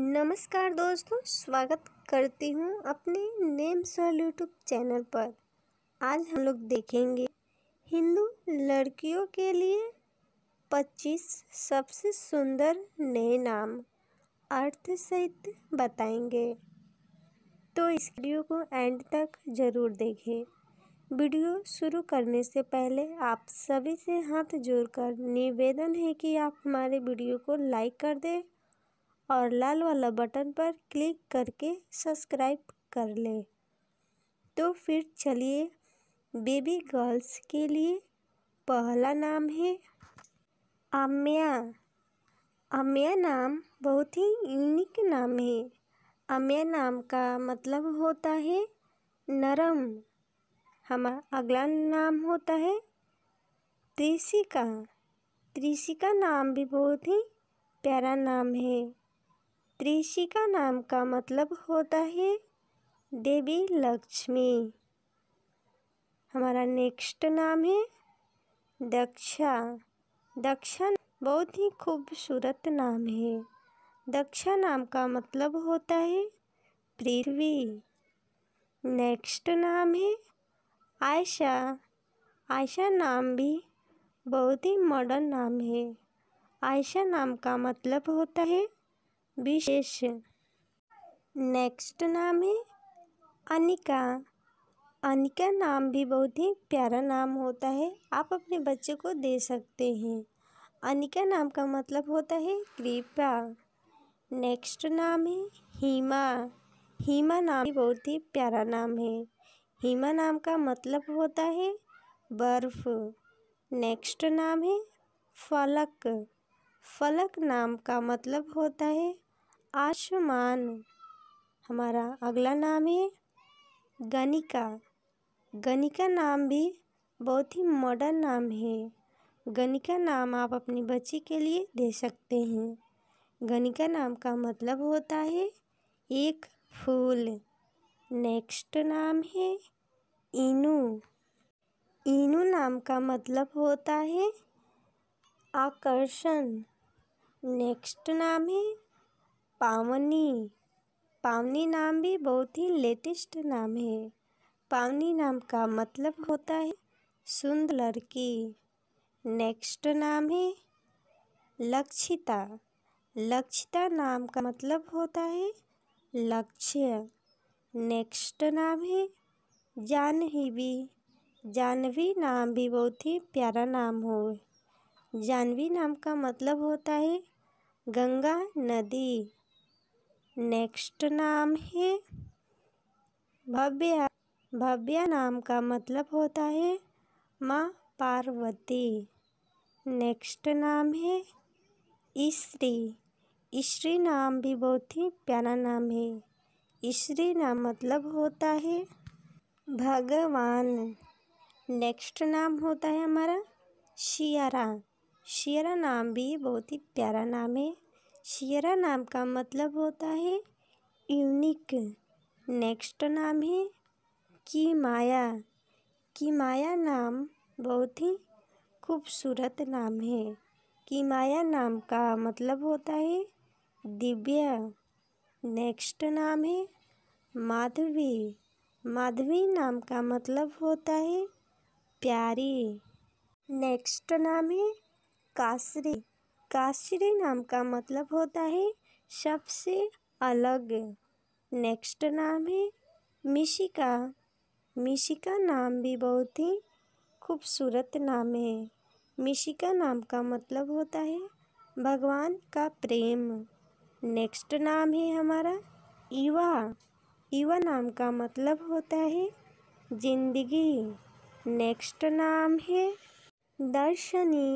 नमस्कार दोस्तों स्वागत करती हूँ अपने नेम सर यूट्यूब चैनल पर आज हम लोग देखेंगे हिंदू लड़कियों के लिए 25 सबसे सुंदर नए नाम अर्थ सहित बताएंगे तो इस वीडियो को एंड तक ज़रूर देखें वीडियो शुरू करने से पहले आप सभी से हाथ जोड़कर निवेदन है कि आप हमारे वीडियो को लाइक कर दें और लाल वाला बटन पर क्लिक करके सब्सक्राइब कर ले तो फिर चलिए बेबी गर्ल्स के लिए पहला नाम है अम्या अम्या नाम बहुत ही यूनिक नाम है अम्या नाम का मतलब होता है नरम हमारा अगला नाम होता है त्रिशिका त्रिशिका नाम भी बहुत ही प्यारा नाम है त्रिशिका नाम का मतलब होता है देवी लक्ष्मी हमारा नेक्स्ट नाम है दक्षा दक्षा बहुत ही खूबसूरत नाम है दक्षा नाम का मतलब होता है पृथ्वी नेक्स्ट नाम है आयशा आयशा नाम भी बहुत ही मॉडर्न नाम है आयशा नाम का मतलब होता है विशेष नेक्स्ट नाम है अनिका अनिका नाम भी बहुत ही प्यारा नाम होता है आप अपने बच्चे को दे सकते हैं अनिका नाम का मतलब होता है कृपा नेक्स्ट नाम है हीमा हीमा नाम भी बहुत ही प्यारा नाम है हीमा नाम का मतलब होता है बर्फ नेक्स्ट नाम है फलक फलक नाम का मतलब होता है आसमान हमारा अगला नाम है गणिका गणिका नाम भी बहुत ही मॉडर्न नाम है गणिका नाम आप अपनी बच्ची के लिए दे सकते हैं गणिका नाम का मतलब होता है एक फूल नेक्स्ट नाम है इनू इनू नाम का मतलब होता है आकर्षण नेक्स्ट नाम है पावनी पावनी नाम भी बहुत ही लेटेस्ट नाम है पावनी नाम का मतलब होता है सुंदर लड़की नेक्स्ट नाम है लक्षिता लक्षिता नाम का मतलब होता है लक्ष्य नेक्स्ट नाम है जानवी जानवी नाम भी बहुत ही प्यारा नाम हो जानवी नाम का मतलब होता है गंगा नदी नेक्स्ट नाम है भव्या भव्या नाम का मतलब होता है माँ पार्वती नेक्स्ट नाम है ईश्री ईश्री नाम भी बहुत ही प्यारा नाम है ईश्री नाम मतलब होता है भगवान नेक्स्ट नाम होता है हमारा शियारा शियरा नाम भी बहुत ही प्यारा नाम है शेरा नाम का मतलब होता है यूनिक नेक्स्ट नाम है की माया की माया नाम बहुत ही खूबसूरत नाम है की माया नाम का मतलब होता है दिव्या नेक्स्ट नाम है माधवी माधवी नाम का मतलब होता है प्यारी नेक्स्ट नाम है कासरी काश्री नाम का मतलब होता है सबसे अलग नेक्स्ट नाम है मिशिका मिशिका नाम भी बहुत ही खूबसूरत नाम है मिशिका नाम का मतलब होता है भगवान का प्रेम नेक्स्ट नाम है हमारा युवा युवा नाम का मतलब होता है जिंदगी नेक्स्ट नाम है दर्शनी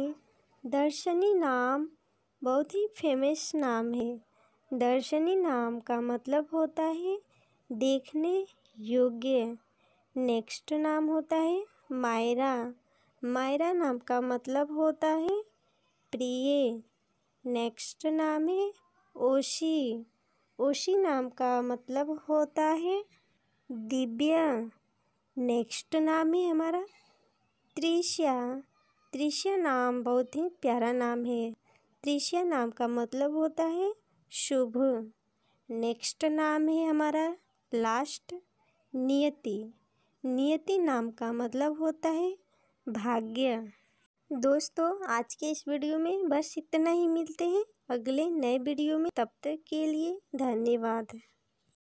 दर्शनी नाम बहुत ही फेमस नाम है दर्शनी नाम का मतलब होता है देखने योग्य नेक्स्ट नाम होता है मायरा मायरा नाम का मतलब होता है प्रिय नेक्स्ट नाम है ओशी ओशी नाम का मतलब होता है दिव्या नेक्स्ट नाम है हमारा त्रिशा त्रिशिया नाम बहुत ही प्यारा नाम है त्रिशिया नाम का मतलब होता है शुभ नेक्स्ट नाम है हमारा लास्ट नियति नियति नाम का मतलब होता है भाग्य दोस्तों आज के इस वीडियो में बस इतना ही मिलते हैं अगले नए वीडियो में तब तक के लिए धन्यवाद